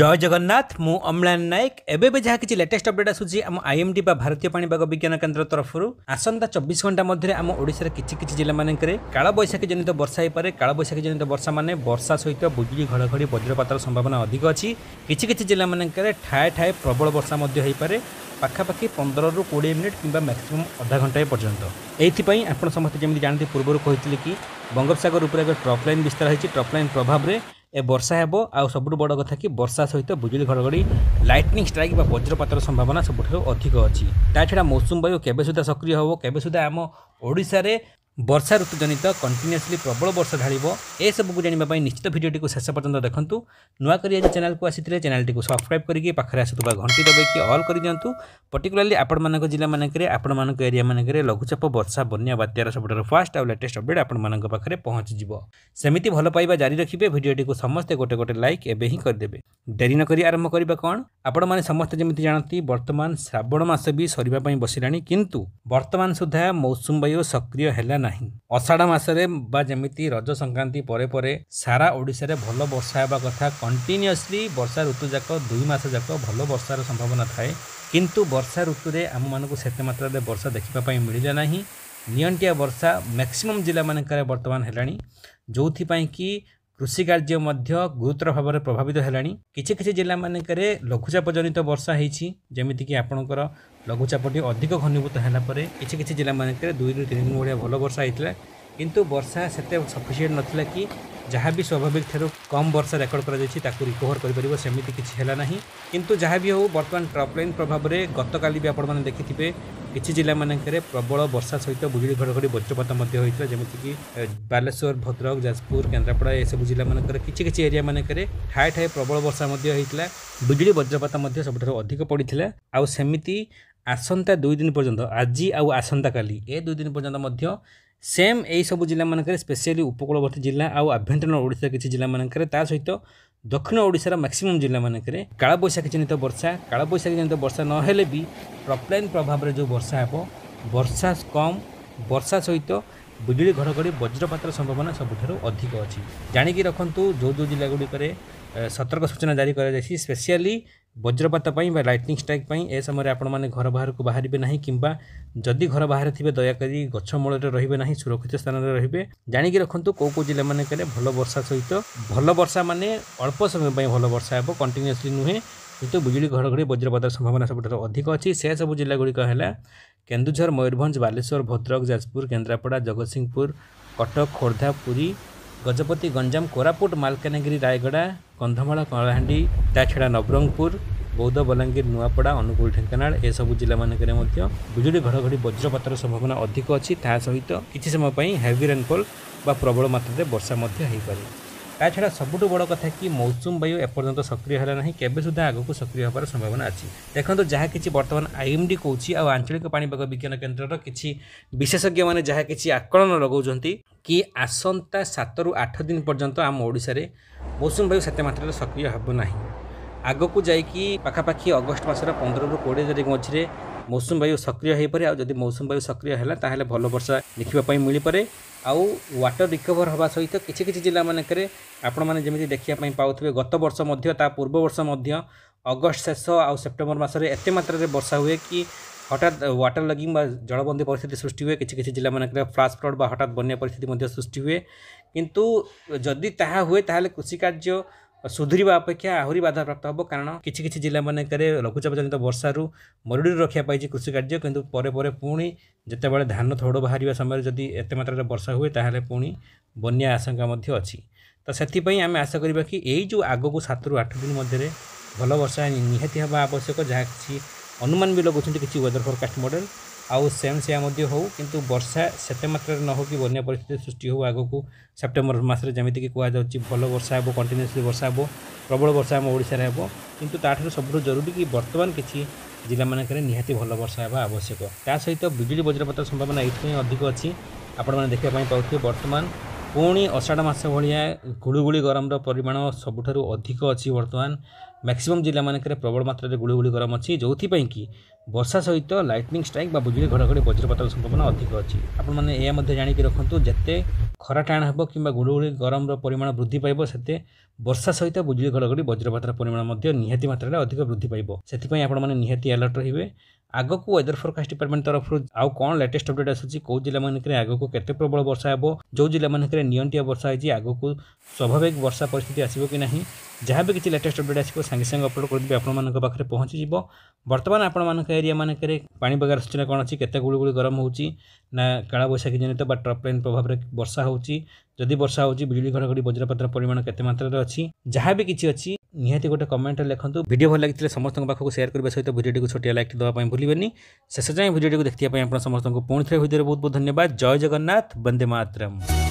জয় জগন্নাথ মু অম্লান নায়ক এবে যা কিছু লেটেস্ট অপডেট আসুচি আম আইএমডি বা ভারতীয় পাণিপাগ বিজ্ঞান কেন্দ্র তরফ আসন্তা চব্বিশ ঘণ্টা মধ্যে আম ওড়িশার কিছু কিছু জেলা মানকরে কালবৈশাখী জনিত বর্ষা হইপরে কালবৈশাখী জনিত বর্ষা মানে বর্ষা সহ বুজুড়ি ঘড়ঘড়ি বজ্রপাতর সম্ভাবনা অধিক অছি কিছু কিছু জেলা মানকরে ঠায়ে ঠায়ে প্রবল বর্ষা মধ্যে হইপরে পাখাপাখি পনেরো কোড়ি মিনিট কিংবা ম্যাক্সিমম অধা ঘণ্টায় পর্যন্ত এইপাই আপনার সমস্ত যেমন জাঁতি পূর্বর কী বঙ্গোপসাগর উপরে এক ট্রপ লাইন বিস্তার হয়েছে ট্রপ লাইন প্রভাবে ଏ ବର୍ଷା ହେବ ଆଉ ସବୁଠୁ ବଡ଼ କଥା କି ବର୍ଷା ସହିତ ବିଜୁଳି ଘଡ଼ଘଡ଼ି ଲାଇଟନିଂ ଷ୍ଟ୍ରାଇକ୍ ବା ବଜ୍ରପାତର ସମ୍ଭାବନା ସବୁଠାରୁ ଅଧିକ ଅଛି ତା ଛଡ଼ା ମୌସୁମୀ ବାୟୁ କେବେ ସୁଦ୍ଧା ସକ୍ରିୟ ହେବ କେବେ ସୁଦ୍ଧା ଆମ ଓଡ଼ିଶାରେ ବର୍ଷା ଋତୁଜନିତ କଣ୍ଟିନ୍ୟୁସଲି ପ୍ରବଳ ବର୍ଷା ଢାଳିବ ଏସବୁକୁ ଜାଣିବା ପାଇଁ ନିଶ୍ଚିତ ଭିଡ଼ିଓଟିକୁ ଶେଷ ପର୍ଯ୍ୟନ୍ତ ଦେଖନ୍ତୁ ନୂଆକରି ଆଜି ଚ୍ୟାନେଲକୁ ଆସିଥିଲେ ଚ୍ୟାନେଲଟିକୁ ସବସ୍କ୍ରାଇବ୍ କରିକି ପାଖରେ ଆସୁଥିବା ଘଣ୍ଟି ଦବାଇକି ଅଲ୍ କରିଦିଅନ୍ତୁ ପର୍ଟିକୁଲାରଲି ଆପଣମାନଙ୍କ ଜିଲ୍ଲାମାନଙ୍କରେ ଆପଣମାନଙ୍କ ଏରିଆମାନଙ୍କରେ ଲଘୁଚାପ ବର୍ଷା ବନ୍ୟା ବାତ୍ୟାର ସବୁଠାରୁ ଫାଷ୍ଟ ଆଉ ଲେଟେଷ୍ଟ ଅପଡ଼େଟ୍ ଆପଣମାନଙ୍କ ପାଖରେ ପହଞ୍ଚିଯିବ ସେମିତି ଭଲ ପାଇବା ଜାରି ରଖିବେ ଭିଡ଼ିଓଟିକୁ ସମସ୍ତେ ଗୋଟେ ଗୋଟେ ଲାଇକ୍ ଏବେ ହିଁ କରିଦେବେ ଡେରି ନକରି ଆରମ୍ଭ କରିବା କ'ଣ आपण समस्त समसे जानती बर्तमान श्रावण मास भरे बसला वर्तमान सुधा मौसुवायु सक्रिय होला नै अषाढ मासम्म रजसंक्रान्ति परे साराओडा भल वर्षा कथा कन्टिन्युसली वर्षा ऋतु जाक दुई मास जाक भन्नु बर्षार संभावना थाए किन वर्षा ऋतु आमे म वर्षा देखापट बर्षा म्याक्सिमम् जान କୃଷି କାର୍ଯ୍ୟ ମଧ୍ୟ ଗୁରୁତର ଭାବରେ ପ୍ରଭାବିତ ହେଲାଣି କିଛି କିଛି ଜିଲ୍ଲାମାନଙ୍କରେ ଲଘୁଚାପ ଜନିତ ବର୍ଷା ହେଇଛି ଯେମିତିକି ଆପଣଙ୍କର ଲଘୁଚାପଟି ଅଧିକ ଘନୀଭୂତ ହେଲା ପରେ କିଛି କିଛି ଜିଲ୍ଲାମାନଙ୍କରେ ଦୁଇରୁ ତିନି ଦିନ ଭଳିଆ ଭଲ ବର୍ଷା ହେଇଥିଲା କିନ୍ତୁ ବର୍ଷା ସେତେ ସଫିସିଏଣ୍ଟ ନଥିଲା କି ଯାହା ବି ସ୍ୱାଭାବିକ ଠାରୁ କମ୍ ବର୍ଷା ରେକର୍ଡ଼ କରାଯାଇଛି ତାକୁ ରିକଭର କରିପାରିବ ସେମିତି କିଛି ହେଲା ନାହିଁ କିନ୍ତୁ ଯାହା ବି ହେଉ ବର୍ତ୍ତମାନ ଟ୍ରପ୍ଲାଇନ୍ ପ୍ରଭାବରେ ଗତକାଲି ବି ଆପଣମାନେ ଦେଖିଥିବେ କିଛି ଜିଲ୍ଲାମାନଙ୍କରେ ପ୍ରବଳ ବର୍ଷା ସହିତ ବିଜୁଳି ଘଡ଼ଘଡ଼ି ବଜ୍ରପାତ ମଧ୍ୟ ହୋଇଥିଲା ଯେମିତିକି ବାଲେଶ୍ୱର ଭଦ୍ରକ ଯାଜପୁର କେନ୍ଦ୍ରାପଡ଼ା ଏସବୁ ଜିଲ୍ଲାମାନଙ୍କରେ କିଛି କିଛି ଏରିଆମାନଙ୍କରେ ଠାଏ ଠାଏ ପ୍ରବଳ ବର୍ଷା ମଧ୍ୟ ହୋଇଥିଲା ବିଜୁଳି ବଜ୍ରପାତ ମଧ୍ୟ ସବୁଠାରୁ ଅଧିକ ପଡ଼ିଥିଲା ଆଉ ସେମିତି ଆସନ୍ତା ଦୁଇ ଦିନ ପର୍ଯ୍ୟନ୍ତ ଆଜି ଆଉ ଆସନ୍ତାକାଲି ଏ ଦୁଇ ଦିନ ପର୍ଯ୍ୟନ୍ତ ମଧ୍ୟ ସେମ୍ ଏହିସବୁ ଜିଲ୍ଲାମାନଙ୍କରେ ସ୍ପେଶିଆଲି ଉପକୂଳବର୍ତ୍ତୀ ଜିଲ୍ଲା ଆଉ ଆଭ୍ୟନ୍ତରୀଣ ଓଡ଼ିଶାର କିଛି ଜିଲ୍ଲାମାନଙ୍କରେ ତା ସହିତ ଦକ୍ଷିଣ ଓଡ଼ିଶାର ମ୍ୟାକ୍ସିମମ୍ ଜିଲ୍ଲାମାନଙ୍କରେ କାଳବୈଶାଖୀ ଜନିତ ବର୍ଷା କାଳବୈଶାଖୀ ଜନିତ ବର୍ଷା ନହେଲେ ବି ପ୍ରପ୍ଲାଇନ୍ ପ୍ରଭାବରେ ଯେଉଁ ବର୍ଷା ହେବ ବର୍ଷା କମ୍ ବର୍ଷା ସହିତ ବିଜୁଳି ଘଡ଼ଘଡ଼ି ବଜ୍ରପାତର ସମ୍ଭାବନା ସବୁଠାରୁ ଅଧିକ ଅଛି ଜାଣିକି ରଖନ୍ତୁ ଯେଉଁ ଯେଉଁ ଜିଲ୍ଲାଗୁଡ଼ିକରେ ସତର୍କ ସୂଚନା ଜାରି କରାଯାଇଛି ସ୍ପେଶିଆଲି ବଜ୍ରପାତ ପାଇଁ ବା ଲାଇଟନିଂ ଷ୍ଟ୍ରାଇକ୍ ପାଇଁ ଏ ସମୟରେ ଆପଣମାନେ ଘର ବାହାରକୁ ବାହାରିବେ ନାହିଁ କିମ୍ବା ଯଦି ଘର ବାହାରେ ଥିବେ ଦୟାକରି ଗଛ ମୂଳରେ ରହିବେ ନାହିଁ ସୁରକ୍ଷିତ ସ୍ଥାନରେ ରହିବେ ଜାଣିକି ରଖନ୍ତୁ କେଉଁ କେଉଁ ଜିଲ୍ଲାମାନଙ୍କରେ ଭଲ ବର୍ଷା ସହିତ ଭଲ ବର୍ଷା ମାନେ ଅଳ୍ପ ସମୟ ପାଇଁ ଭଲ ବର୍ଷା ହେବ କଣ୍ଟିନ୍ୟୁଅସ୍ଲି ନୁହେଁ କିନ୍ତୁ ବିଜୁଳି ଘଡ଼ଘଡ଼ି ବଜ୍ରପାତର ସମ୍ଭାବନା ସବୁଠାରୁ ଅଧିକ ଅଛି ସେସବୁ ଜିଲ୍ଲାଗୁଡ଼ିକ ହେଲା କେନ୍ଦୁଝର ମୟୂରଭଞ୍ଜ ବାଲେଶ୍ୱର ଭଦ୍ରକ ଯାଜପୁର କେନ୍ଦ୍ରାପଡ଼ା ଜଗତସିଂହପୁର କଟକ ଖୋର୍ଦ୍ଧା ପୁରୀ ଗଜପତି ଗଞ୍ଜାମ କୋରାପୁଟ ମାଲକାନଗିରି ରାୟଗଡ଼ା କନ୍ଧମାଳ କଳାହାଣ୍ଡି ତାଛଡ଼ା ନବରଙ୍ଗପୁର ବୌଦ୍ଧ ବଲାଙ୍ଗୀର ନୂଆପଡ଼ା ଅନୁଗୁଳ ଢେଙ୍କାନାଳ ଏସବୁ ଜିଲ୍ଲାମାନଙ୍କରେ ମଧ୍ୟ ବିଜୁଳି ଘଡ଼ଘଡ଼ି ବଜ୍ରପାତର ସମ୍ଭାବନା ଅଧିକ ଅଛି ତା ସହିତ କିଛି ସମୟ ପାଇଁ ହେଭି ରେନ୍ଫଲ୍ ବା ପ୍ରବଳ ମାତ୍ରାରେ ବର୍ଷା ମଧ୍ୟ ହୋଇପାରେ ତା ଛଡ଼ା ସବୁଠୁ ବଡ଼ କଥା କି ମୌସୁମୀ ବାୟୁ ଏପର୍ଯ୍ୟନ୍ତ ସକ୍ରିୟ ହେଲା ନାହିଁ କେବେ ସୁଦ୍ଧା ଆଗକୁ ସକ୍ରିୟ ହେବାର ସମ୍ଭାବନା ଅଛି ଦେଖନ୍ତୁ ଯାହା କିଛି ବର୍ତ୍ତମାନ ଆଇଏମ୍ଡି କହୁଛି ଆଉ ଆଞ୍ଚଳିକ ପାଣିପାଗ ବିଜ୍ଞାନ କେନ୍ଦ୍ରର କିଛି ବିଶେଷଜ୍ଞମାନେ ଯାହା କିଛି ଆକଳନ ଲଗାଉଛନ୍ତି କି ଆସନ୍ତା ସାତରୁ ଆଠ ଦିନ ପର୍ଯ୍ୟନ୍ତ ଆମ ଓଡ଼ିଶାରେ ମୌସୁମୀ ବାୟୁ ସେତେ ମାତ୍ରାରେ ସକ୍ରିୟ ହେବ ନାହିଁ ଆଗକୁ ଯାଇକି ପାଖାପାଖି ଅଗଷ୍ଟ ମାସର ପନ୍ଦରରୁ କୋଡ଼ିଏ ତାରିଖ ମଝିରେ ମୌସୁମୀ ବାୟୁ ସକ୍ରିୟ ହୋଇପାରେ ଆଉ ଯଦି ମୌସୁମୀ ବାୟୁ ସକ୍ରିୟ ହେଲା ତାହେଲେ ଭଲ ବର୍ଷା ଦେଖିବା ପାଇଁ ମିଳିପାରେ ଆଉ ୱାଟର ରିକଭର ହେବା ସହିତ କିଛି କିଛି ଜିଲ୍ଲାମାନଙ୍କରେ ଆପଣମାନେ ଯେମିତି ଦେଖିବା ପାଇଁ ପାଉଥିବେ ଗତ ବର୍ଷ ମଧ୍ୟ ତା ପୂର୍ବ ବର୍ଷ ମଧ୍ୟ ଅଗଷ୍ଟ ଶେଷ ଆଉ ସେପ୍ଟେମ୍ବର ମାସରେ ଏତେ ମାତ୍ରାରେ ବର୍ଷା ହୁଏ କି হঠাৎ ওয়াটার লগিং বা জলবন্দী পরিস্থিতি সৃষ্টি হুয়ে কিছু কিছু জেলা মানে ফ্লাশ ফ্লড বা হঠাৎ বন্যা পরিস্থিতি মধ্যে সৃষ্টি হুয়ে কিন্তু যদি তাহা হুয়ে তাহলে কৃষিকার্য ସୁଧୁରିବା ଅପେକ୍ଷା ଆହୁରି ବାଧାପ୍ରାପ୍ତ ହେବ କାରଣ କିଛି କିଛି ଜିଲ୍ଲାମାନଙ୍କରେ ଲଘୁଚାପ ଜନିତ ବର୍ଷାରୁ ମରୁଡ଼ିରୁ ରକ୍ଷା ପାଇଛି କୃଷି କାର୍ଯ୍ୟ କିନ୍ତୁ ପରେ ପରେ ପୁଣି ଯେତେବେଳେ ଧାନ ଥୋଡ଼ ବାହାରିବା ସମୟରେ ଯଦି ଏତେ ମାତ୍ରାରେ ବର୍ଷା ହୁଏ ତାହେଲେ ପୁଣି ବନ୍ୟା ଆଶଙ୍କା ମଧ୍ୟ ଅଛି ତ ସେଥିପାଇଁ ଆମେ ଆଶା କରିବା କି ଏଇ ଯେଉଁ ଆଗକୁ ସାତରୁ ଆଠ ଦିନ ମଧ୍ୟରେ ଭଲ ବର୍ଷା ନିହାତି ହେବା ଆବଶ୍ୟକ ଯାହା କିଛି ଅନୁମାନ ବି ଲଗାଉଛନ୍ତି କିଛି ୱେଦର ଫୋରକାଷ୍ଟ ମଡ଼େଲ୍ ଆଉ ସେମ୍ ସେୟା ମଧ୍ୟ ହେଉ କିନ୍ତୁ ବର୍ଷା ସେତେ ମାତ୍ରାରେ ନ ହେଉ କି ବନ୍ୟା ପରିସ୍ଥିତି ସୃଷ୍ଟି ହେଉ ଆଗକୁ ସେପ୍ଟେମ୍ବର ମାସରେ ଯେମିତିକି କୁହାଯାଉଛି ଭଲ ବର୍ଷା ହେବ କଣ୍ଟିନ୍ୟୁସଲି ବର୍ଷା ହେବ ପ୍ରବଳ ବର୍ଷା ଆମ ଓଡ଼ିଶାରେ ହେବ କିନ୍ତୁ ତା'ଠାରୁ ସବୁଠୁ ଜରୁରୀ କି ବର୍ତ୍ତମାନ କିଛି ଜିଲ୍ଲାମାନଙ୍କରେ ନିହାତି ଭଲ ବର୍ଷା ହେବା ଆବଶ୍ୟକ ତା ସହିତ ବିଜୁଳି ବଜ୍ରପାତର ସମ୍ଭାବନା ଏଇଥିପାଇଁ ଅଧିକ ଅଛି ଆପଣମାନେ ଦେଖିବା ପାଇଁ ପାଉଥିବେ ବର୍ତ୍ତମାନ ପୁଣି ଅଷାଢ଼ ମାସ ଭଳିଆ ଗୁଳୁଗୁଳି ଗରମର ପରିମାଣ ସବୁଠାରୁ ଅଧିକ ଅଛି ବର୍ତ୍ତମାନ ମ୍ୟାକ୍ସିମମ୍ ଜିଲ୍ଲାମାନଙ୍କରେ ପ୍ରବଳ ମାତ୍ରାରେ ଗୁଳୁଗୁଳି ଗରମ ଅଛି ଯେଉଁଥିପାଇଁ କି ବର୍ଷା ସହିତ ଲାଇଟନିଂ ଷ୍ଟ୍ରାଇକ୍ ବା ବିଜୁଳି ଘଡ଼ଘଡ଼ି ବଜ୍ରପାତର ସମ୍ଭାବନା ଅଧିକ ଅଛି ଆପଣମାନେ ଏହା ମଧ୍ୟ ଜାଣିକି ରଖନ୍ତୁ ଯେତେ ଖରା ଟାଣ ହେବ କିମ୍ବା ଗୁଳୁଗୁଳି ଗରମର ପରିମାଣ ବୃଦ୍ଧି ପାଇବ ସେତେ ବର୍ଷା ସହିତ ବୁଜୁଳି ଘଡ଼ଘଡ଼ି ବଜ୍ରପାତର ପରିମାଣ ମଧ୍ୟ ନିହାତି ମାତ୍ରାରେ ଅଧିକ ବୃଦ୍ଧି ପାଇବ ସେଥିପାଇଁ ଆପଣମାନେ ନିହାତି ଆଲର୍ଟ ରହିବେ ଆଗକୁ ୱେଦର ଫୋରକାଷ୍ଟ ଡିପାର୍ଟମେଣ୍ଟ ତରଫରୁ ଆଉ କ'ଣ ଲେଟେଷ୍ଟ ଅପଡେଟ୍ ଆସୁଛି କେଉଁ ଜିଲ୍ଲାମାନଙ୍କରେ ଆଗକୁ କେତେ ପ୍ରବଳ ବର୍ଷା ହେବ ଯେଉଁ ଜିଲ୍ଲାମାନଙ୍କରେ ନିଅଣ୍ଟିଆ ବର୍ଷା ହୋଇଛି ଆଗକୁ ସ୍ୱାଭାବିକ ବର୍ଷା ପରିସ୍ଥିତି ଆସିବ କି ନାହିଁ ଯାହା ବି କିଛି ଲେଟେଷ୍ଟ ଅପଡେଟ୍ ଆସିବ ସାଙ୍ଗେ ସାଙ୍ଗେ ଅପଲୋଡ଼ କରିଦେବି ଆପଣମାନଙ୍କ ପାଖରେ ପହଞ୍ଚିଯିବ ବର୍ତ୍ତମାନ ଆପଣମାନଙ୍କ ଏରିଆମାନଙ୍କରେ ପାଣିପାଗର ସୂଚନା କ'ଣ ଅଛି କେତେ ଗୁଳିଗୁଳି ଗରମ ହେଉଛି ନା କାଳବୈଶାଖୀ ଜନିତ ବା ଟ୍ରପଲାଇନ୍ ପ୍ରଭାବରେ ବର୍ଷା ହେଉଛି ଯଦି ବର୍ଷା ହେଉଛି ବିଜୁଳି ଘଡ଼ଘଡ଼ି ବଜ୍ରପାତର ପରିମାଣ କେତେ ମାତ୍ରାରେ ଅଛି ଯାହା ବି କିଛି ଅଛି ନିହାତି ଗୋଟେ କମେଣ୍ଟରେ ଲେଖନ୍ତୁ ଭିଡ଼ିଓ ଭଲ ଲାଗିଥିଲେ ସମସ୍ତଙ୍କ ପାଖକୁ ସେୟାର କରିବା ସହିତ ଭିଡ଼ିଓଟିକୁ ଛୋଟିଆ ଲାଇକ୍ଟି ଦେବା ପାଇଁ ଭୁଲିବେନି ଶେଷ ଯାଏଁ ଭିଡ଼ିଓଟିକୁ ଦେଖିବା ପାଇଁ ଆପଣ ସମସ୍ତଙ୍କୁ ପୁଣି ଥରେ ଭିଡ଼ିଓରେ ବହୁତ ବହୁତ ଧନ୍ୟବାଦ ଜୟ ଜଗନ୍ନାଥ ବନ୍ଦେ ମାତରମ୍